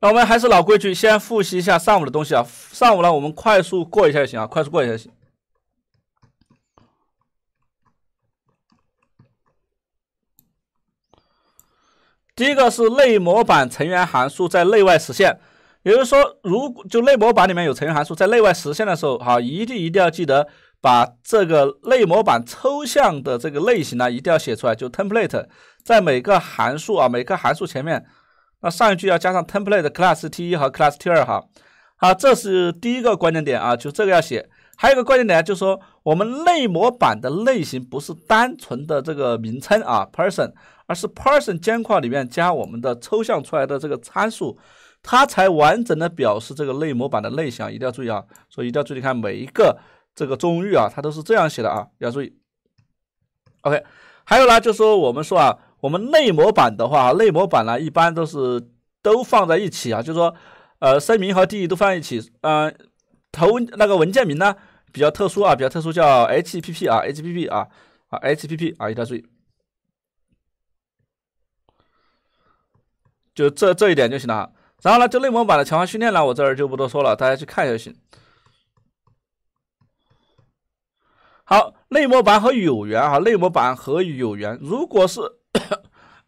那我们还是老规矩，先复习一下上午的东西啊。上午呢，我们快速过一下就行啊，快速过一下就行。第一个是内模板成员函数在内外实现，也就是说，如果就内模板里面有成员函数在内外实现的时候，哈，一定一定要记得把这个内模板抽象的这个类型呢，一定要写出来，就 template，在每个函数啊，每个函数前面。那上一句要加上 template class t 一和 class t 二哈，好，这是第一个关键点啊，就这个要写。还有一个关键点啊，就是说我们内模板的类型不是单纯的这个名称啊，person，而是 person 监框里面加我们的抽象出来的这个参数，它才完整的表示这个内模板的类型一定要注意啊，所以一定要注意看每一个这个中域啊，它都是这样写的啊，要注意。OK，还有呢，就是说我们说啊。我们内模板的话，内模板呢，一般都是都放在一起啊，就是说，呃，声明和定义都放一起。嗯，头那个文件名呢比较特殊啊，比较特殊，叫 hpp 啊，hpp 啊，啊，hpp 啊，一定要注意。就这这一点就行了。然后呢，就内模板的强化训练呢，我这儿就不多说了，大家去看就行。好，内模板和有源啊，内模板和有源，如果是。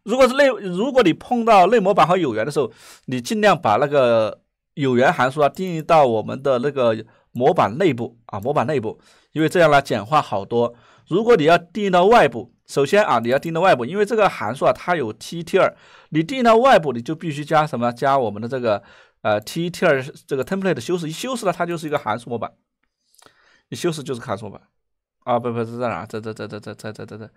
如果是内，如果你碰到内模板和有源的时候，你尽量把那个有源函数啊定义到我们的那个模板内部啊，模板内部，因为这样呢简化好多。如果你要定义到外部，首先啊你要定义到外部，因为这个函数啊它有 T T 二，你定义到外部你就必须加什么？加我们的这个呃 T T 二这个 template 修饰，一修饰呢它就是一个函数模板，你修饰就是函数模板啊，不不是在哪？在在在在在在在在在。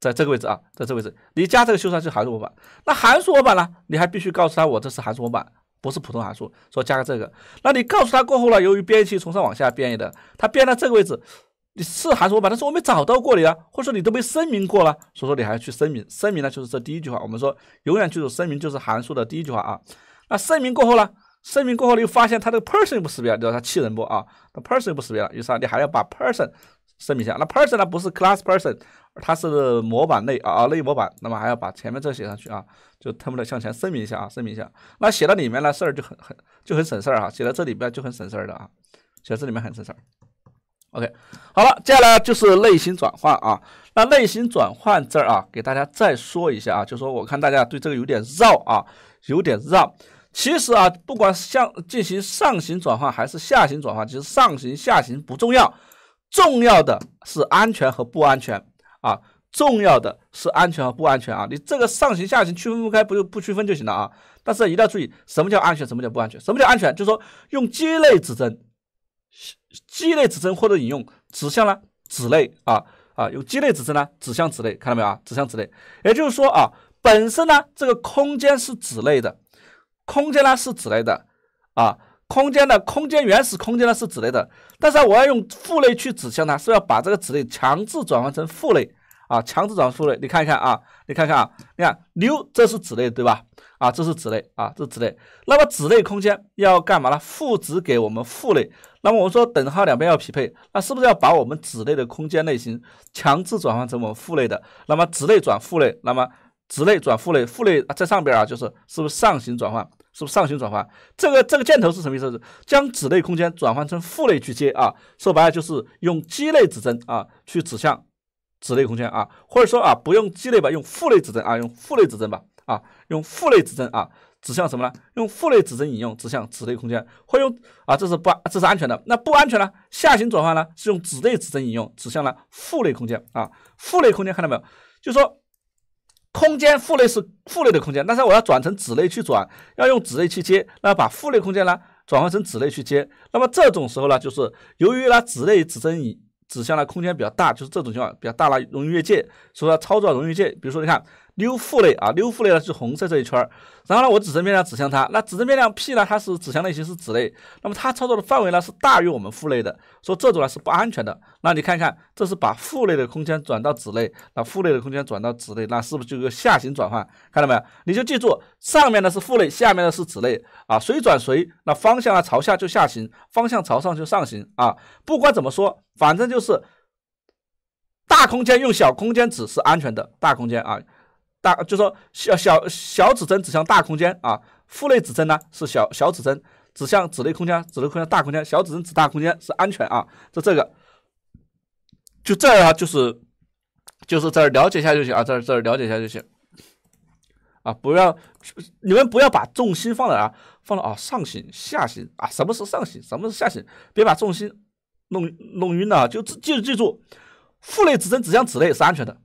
在这个位置啊，在这个位置，你加这个修饰就是函数模板。那函数模板呢？你还必须告诉他，我这是函数模板，不是普通函数。说加个这个。那你告诉他过后呢？由于编译器从上往下编译的，它编到这个位置，你是函数模板，但是我没找到过你啊，或者说你都没声明过了，所以说你还要去声明。声明呢，就是这第一句话。我们说，永远记住，声明就是函数的第一句话啊。那声明过后呢？声明过后，你又发现它这个 person 不识别，你知道他气人不啊？那 person 不识别了，于是啊，你还要把 person。声明一下，那 person 呢不是 class person，它是模板类啊，类模板。那么还要把前面这写上去啊，就他们的向前声明一下啊，声明一下。那写到里面呢，事儿就很很就很省事儿啊，写到这里边就很省事儿的啊，写这里面很省事儿。OK，好了，接下来就是类型转换啊。那类型转换这儿啊，给大家再说一下啊，就说我看大家对这个有点绕啊，有点绕。其实啊，不管向进行上行转换还是下行转换，其实上行下行不重要。重要的是安全和不安全啊！重要的是安全和不安全啊！你这个上行下行区分不开，不就不区分就行了啊！但是一定要注意，什么叫安全，什么叫不安全？什么叫安全？就是说用鸡肋指针，鸡肋指针或者引用指向呢子类啊啊！用鸡肋指针呢指向子类，看到没有啊？指向子类，也就是说啊，本身呢这个空间是子类的，空间呢是子类的啊。空间的空间原始空间呢是子类的，但是我要用父类去指向它，是要把这个子类强制转换成父类啊，强制转换父类，你看看啊，你看看啊，你看 new 这是子类对吧？啊，这是子类啊，这是子类。那么子类空间要干嘛呢？赋值给我们父类。那么我们说等号两边要匹配，那是不是要把我们子类的空间类型强制转换成我们父类的？那么子类转父类，那么子类转父类，父类在上边啊，就是是不是上行转换？是不是上行转换？这个这个箭头是什么意思？是将子类空间转换成父类去接啊？说白了就是用基类指针啊去指向子类空间啊，或者说啊不用基类吧，用父类指针啊，用父类指针吧啊，用父类指针啊指向什么呢？用父类指针引用指向子类空间，或用啊这是不这是安全的，那不安全呢？下行转换呢是用子类指针引用指向了父类空间啊，父类空间看到没有？就说。空间父类是父类的空间，但是我要转成子类去转，要用子类去接，那把父类空间呢转换成子类去接，那么这种时候呢，就是由于呢子类指针指向的空间比较大，就是这种情况比较大了，容易越界，所以说操作容易越界。比如说，你看。溜腹类啊，溜腹类呢是红色这一圈儿，然后呢，我指针变量指向它，那指针变量 p 呢，它是指向类型是指类，那么它操作的范围呢是大于我们腹类的，说这种呢是不安全的。那你看看，这是把腹类的空间转到子类，那腹类的空间转到子类，那是不是就个下行转换？看到没有？你就记住，上面呢是腹类，下面呢是子类啊，谁转谁，那方向啊朝下就下行，方向朝上就上行啊，不管怎么说，反正就是大空间用小空间指是安全的，大空间啊。就说小小小指针指向大空间啊，负内指针呢是小小指针指向指内空间，指内空间大空间，小指针指大空间是安全啊，就这个，就这儿就是就是这儿了解一下就行啊，这儿这儿了解一下就行啊，不要你们不要把重心放在啊，放到啊上行下行啊，什么是上行什么是下行，别把重心弄弄晕了，就记记住，负内指针指向指内是安全的。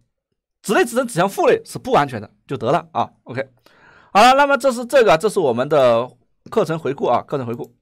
子类只能指向父类是不安全的，就得了啊。OK，好了，那么这是这个，这是我们的课程回顾啊，课程回顾。